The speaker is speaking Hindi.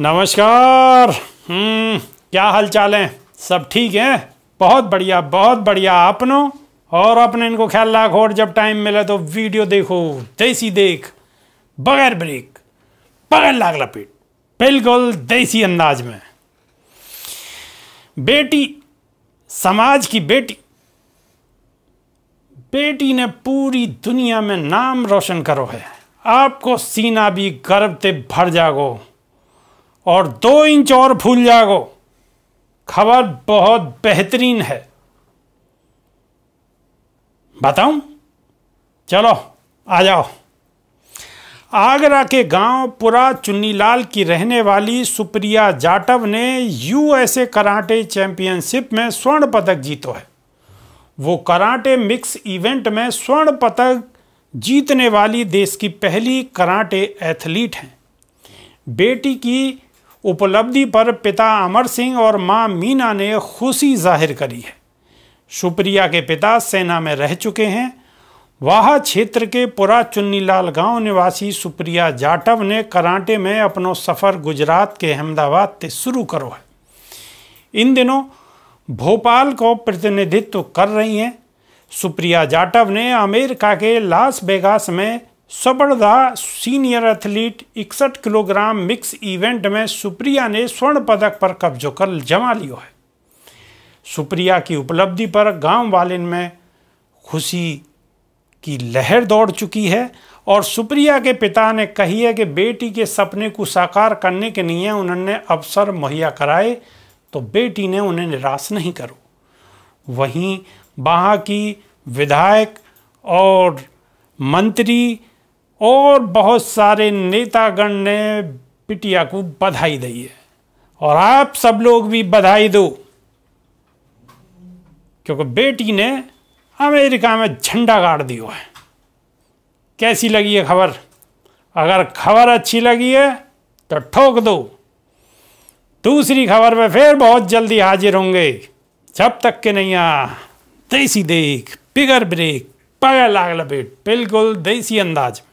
नमस्कार हम्म क्या हाल चाल है सब ठीक है बहुत बढ़िया बहुत बढ़िया अपनों और अपने इनको ख्याल रखो और जब टाइम मिले तो वीडियो देखो देसी देख बगैर ब्रेक बगैर लाग लपेट बिल्कुल देसी अंदाज में बेटी समाज की बेटी बेटी ने पूरी दुनिया में नाम रोशन करो है आपको सीना भी गर्व ते भर जागो और दो इंच और फूल जागो खबर बहुत बेहतरीन है बताऊं चलो आ जाओ आगरा के गांव पुरा चुन्नीलाल की रहने वाली सुप्रिया जाटव ने यूएसए कराटे चैंपियनशिप में स्वर्ण पदक जीतो है वो कराटे मिक्स इवेंट में स्वर्ण पदक जीतने वाली देश की पहली कराटे एथलीट हैं बेटी की उपलब्धि पर पिता अमर सिंह और मां मीना ने खुशी जाहिर करी है सुप्रिया के पिता सेना में रह चुके हैं वाह क्षेत्र के पुरा चुन्नीलाल गांव निवासी सुप्रिया जाटव ने कराटे में अपनो सफ़र गुजरात के अहमदाबाद से शुरू करो है इन दिनों भोपाल को प्रतिनिधित्व कर रही हैं सुप्रिया जाटव ने अमेरिका के लास वेगास में सबड़दा सीनियर एथलीट इकसठ किलोग्राम मिक्स इवेंट में सुप्रिया ने स्वर्ण पदक पर कब्जो कर जमा लियो है सुप्रिया की उपलब्धि पर गांव वाले में खुशी की लहर दौड़ चुकी है और सुप्रिया के पिता ने कही है कि बेटी के सपने को साकार करने के लिए उन्होंने अवसर मुहैया कराए तो बेटी ने उन्हें निराश नहीं करो वहीं वहाँ की विधायक और मंत्री और बहुत सारे नेतागण ने पिटिया को बधाई दी है और आप सब लोग भी बधाई दो क्योंकि बेटी ने अमेरिका में झंडा गाड़ दिया है कैसी लगी है खबर अगर खबर अच्छी लगी है तो ठोक दो दूसरी खबर में फिर बहुत जल्दी हाजिर होंगे जब तक के नहीं आ देसी देख बिगर ब्रेक पगल आग लपेट बिल्कुल देसी अंदाज में